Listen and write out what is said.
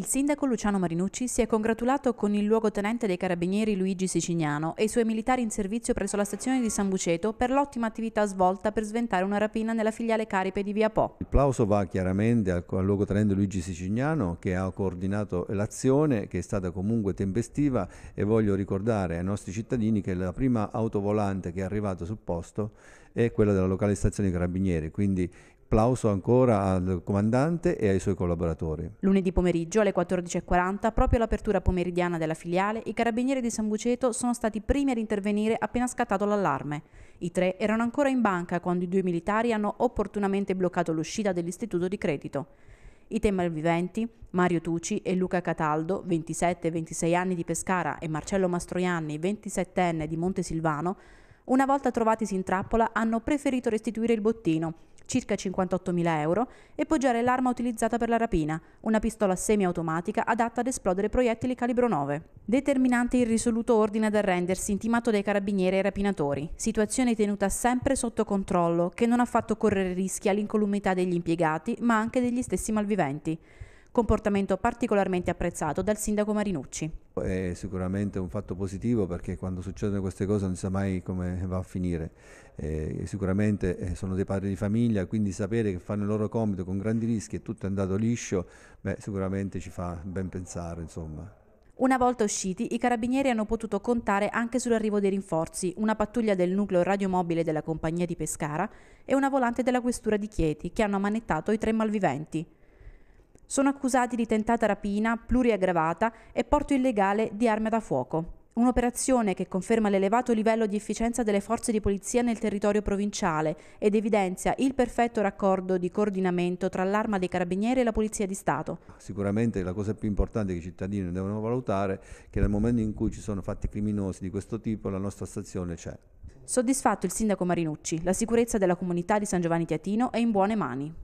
Il sindaco Luciano Marinucci si è congratulato con il luogotenente dei carabinieri Luigi Sicignano e i suoi militari in servizio presso la stazione di San Buceto per l'ottima attività svolta per sventare una rapina nella filiale Caripe di Via Po. Il plauso va chiaramente al, al luogotenente Luigi Sicignano che ha coordinato l'azione che è stata comunque tempestiva e voglio ricordare ai nostri cittadini che la prima autovolante che è arrivata sul posto è quella della locale stazione carabinieri, quindi Plauso ancora al comandante e ai suoi collaboratori. Lunedì pomeriggio alle 14.40, proprio all'apertura pomeridiana della filiale, i carabinieri di San Buceto sono stati i primi ad intervenire appena scattato l'allarme. I tre erano ancora in banca quando i due militari hanno opportunamente bloccato l'uscita dell'istituto di credito. I tre malviventi, Mario Tucci e Luca Cataldo, 27 e 26 anni di Pescara, e Marcello Mastroianni, 27enne di Montesilvano, una volta trovatisi in trappola hanno preferito restituire il bottino, circa 58.000 euro, e poggiare l'arma utilizzata per la rapina, una pistola semiautomatica adatta ad esplodere proiettili calibro 9. Determinante il risoluto ordine ad arrendersi intimato dai carabinieri ai rapinatori, situazione tenuta sempre sotto controllo, che non ha fatto correre rischi all'incolumità degli impiegati, ma anche degli stessi malviventi comportamento particolarmente apprezzato dal sindaco Marinucci. È sicuramente un fatto positivo perché quando succedono queste cose non si sa mai come va a finire. Eh, sicuramente eh, sono dei padri di famiglia, quindi sapere che fanno il loro compito con grandi rischi e tutto è andato liscio, beh, sicuramente ci fa ben pensare. Insomma. Una volta usciti, i carabinieri hanno potuto contare anche sull'arrivo dei rinforzi, una pattuglia del nucleo radiomobile della compagnia di Pescara e una volante della questura di Chieti, che hanno manettato i tre malviventi sono accusati di tentata rapina pluriaggravata e porto illegale di arma da fuoco. Un'operazione che conferma l'elevato livello di efficienza delle forze di polizia nel territorio provinciale ed evidenzia il perfetto raccordo di coordinamento tra l'arma dei carabinieri e la polizia di Stato. Sicuramente la cosa più importante che i cittadini devono valutare è che nel momento in cui ci sono fatti criminosi di questo tipo la nostra stazione c'è. Soddisfatto il sindaco Marinucci, la sicurezza della comunità di San Giovanni Tiatino è in buone mani.